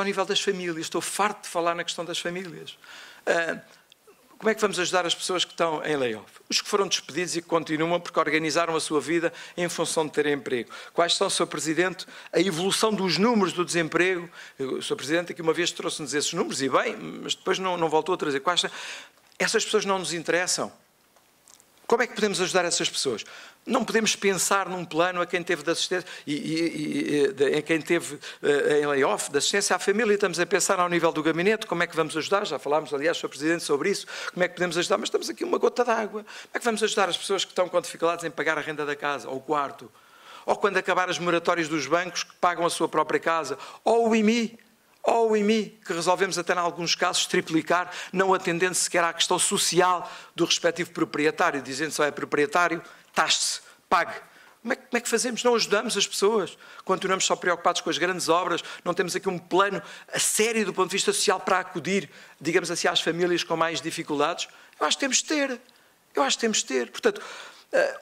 ao nível das famílias, estou farto de falar na questão das famílias. Uh, como é que vamos ajudar as pessoas que estão em layoff? Os que foram despedidos e que continuam porque organizaram a sua vida em função de terem emprego. Quais são, Sr. Presidente, a evolução dos números do desemprego? O Sr. Presidente aqui uma vez trouxe-nos esses números, e bem, mas depois não, não voltou a trazer. Quais são? Essas pessoas não nos interessam. Como é que podemos ajudar essas pessoas? Não podemos pensar num plano a quem teve de assistência, e, e, e de, em quem teve uh, em layoff, da assistência à família, estamos a pensar ao nível do gabinete, como é que vamos ajudar, já falámos, aliás, Sr. Presidente, sobre isso, como é que podemos ajudar, mas estamos aqui uma gota d'água. Como é que vamos ajudar as pessoas que estão com dificuldades em pagar a renda da casa, ou o quarto, ou quando acabar as moratórias dos bancos que pagam a sua própria casa, ou o IMI, ou o IMI, que resolvemos até, em alguns casos, triplicar, não atendendo sequer à questão social do respectivo proprietário, dizendo só é proprietário, taxe-se, pague. Como é, como é, que fazemos? Não ajudamos as pessoas. Continuamos só preocupados com as grandes obras, não temos aqui um plano a sério do ponto de vista social para acudir, digamos assim, às famílias com mais dificuldades. Eu acho que temos de ter. Eu acho que temos de ter. Portanto, eh,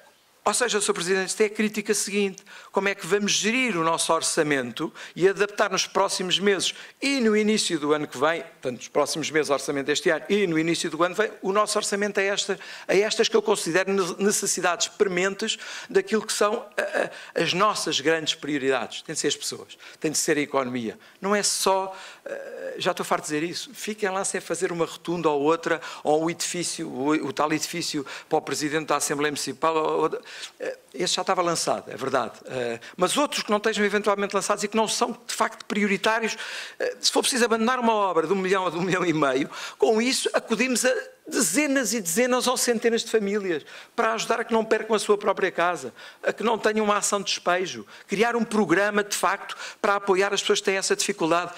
ou seja, Sr. Presidente, esta é a crítica seguinte: como é que vamos gerir o nosso orçamento e adaptar nos próximos meses e no início do ano que vem, portanto, nos próximos meses, orçamento deste ano e no início do ano que vem, o nosso orçamento a, é esta, a estas que eu considero necessidades prementes daquilo que são a, a, as nossas grandes prioridades. Tem de ser as pessoas, tem de ser a economia. Não é só. Eh, já estou farto de dizer isso. Fiquem lá sem fazer uma rotunda ou outra, ou o edifício, o, o tal edifício para o Presidente da Assembleia Municipal. Ou, eh, esse já estava lançado, é verdade. Eh, mas outros que não estejam eventualmente lançados e que não são, de facto, prioritários, eh, se for preciso abandonar uma obra de um milhão a de um milhão e meio, com isso acudimos a dezenas e dezenas ou centenas de famílias para ajudar a que não percam a sua própria casa, a que não tenham uma ação de despejo, criar um programa de facto para apoiar as pessoas que têm essa dificuldade